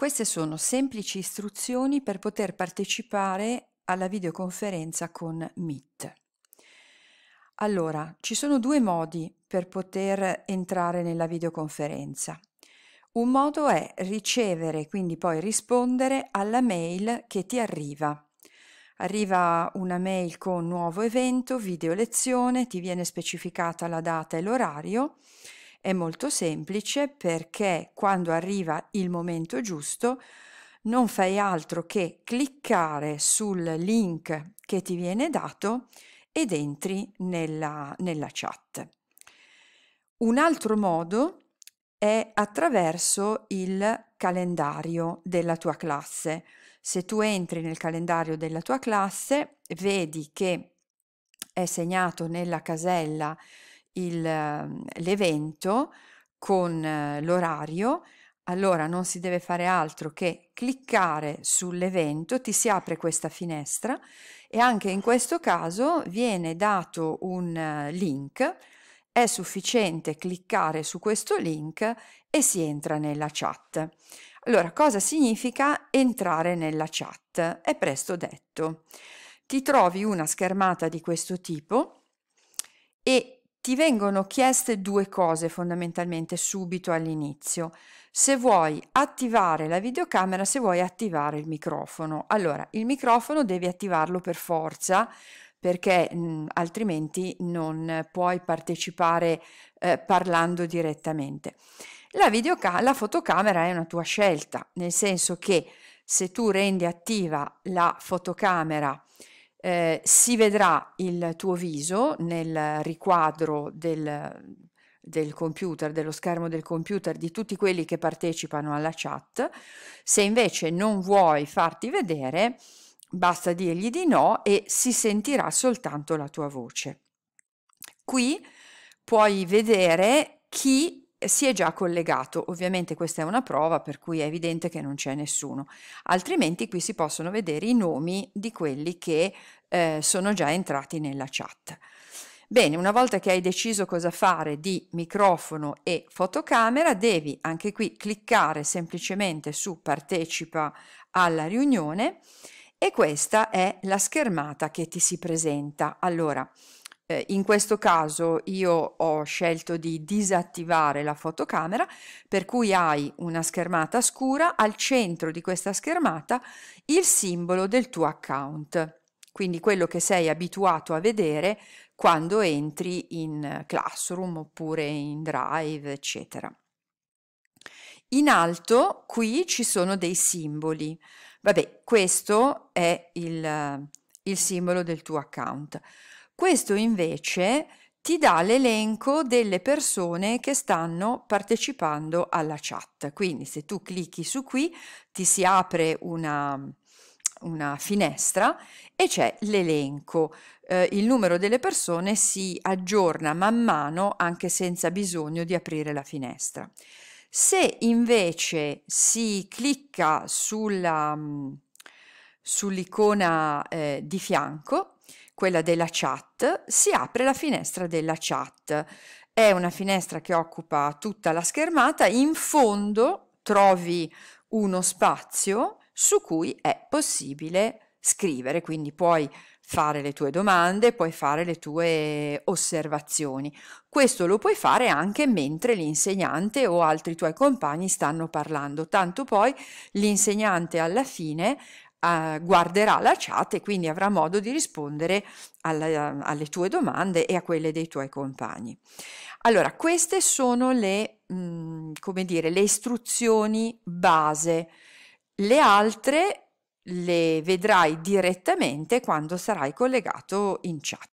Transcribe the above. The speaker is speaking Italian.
Queste sono semplici istruzioni per poter partecipare alla videoconferenza con Meet. Allora, ci sono due modi per poter entrare nella videoconferenza. Un modo è ricevere, quindi poi rispondere alla mail che ti arriva. Arriva una mail con nuovo evento, video lezione, ti viene specificata la data e l'orario è molto semplice perché quando arriva il momento giusto non fai altro che cliccare sul link che ti viene dato ed entri nella, nella chat. Un altro modo è attraverso il calendario della tua classe. Se tu entri nel calendario della tua classe, vedi che è segnato nella casella il, ehm, l'evento con eh, l'orario, allora non si deve fare altro che cliccare sull'evento, ti si apre questa finestra e anche in questo caso viene dato un eh, link, è sufficiente cliccare su questo link e si entra nella chat. Allora, cosa significa entrare nella chat? È presto detto. Ti trovi una schermata di questo tipo e ti vengono chieste due cose fondamentalmente subito all'inizio. Se vuoi attivare la videocamera, se vuoi attivare il microfono. Allora, il microfono devi attivarlo per forza perché mh, mm, altrimenti non puoi partecipare eh, parlando direttamente. La, la fotocamera è una tua scelta, nel senso che se tu rendi attiva la fotocamera eh, si vedrà il tuo viso nel riquadro del, del computer, dello schermo del computer di tutti quelli che partecipano alla chat. Se invece non vuoi farti vedere, basta dirgli di no e si sentirà soltanto la tua voce. Qui puoi vedere chi si è già collegato. Ovviamente questa è una prova per cui è evidente che non c'è nessuno, altrimenti qui si possono vedere i nomi di quelli che eh, sono già entrati nella chat. Bene, una volta che hai deciso cosa fare di microfono e fotocamera, devi anche qui cliccare semplicemente su partecipa alla riunione e questa è la schermata che ti si presenta. Allora, eh, in questo caso io ho scelto di disattivare la fotocamera, per cui hai una schermata scura, al centro di questa schermata il simbolo del tuo account quindi quello che sei abituato a vedere quando entri in Classroom oppure in Drive, eccetera. In alto qui ci sono dei simboli. Vabbè, questo è il, il simbolo del tuo account. Questo invece ti dà l'elenco delle persone che stanno partecipando alla chat. Quindi se tu clicchi su qui ti si apre una, una finestra e c'è l'elenco. Eh, il numero delle persone si aggiorna man mano anche senza bisogno di aprire la finestra. Se invece si clicca sulla, mm, sull'icona eh, di fianco, quella della chat, si apre la finestra della chat. È una finestra che occupa tutta la schermata, in fondo trovi uno spazio su cui è possibile scrivere, quindi puoi fare le tue domande, puoi fare le tue osservazioni. Questo lo puoi fare anche mentre l'insegnante o altri tuoi compagni stanno parlando, tanto poi l'insegnante alla fine eh, guarderà la chat e quindi avrà modo di rispondere alla, alle tue domande e a quelle dei tuoi compagni. Allora, queste sono le, mh, mm, come dire, le istruzioni base le altre le vedrai direttamente quando sarai collegato in chat.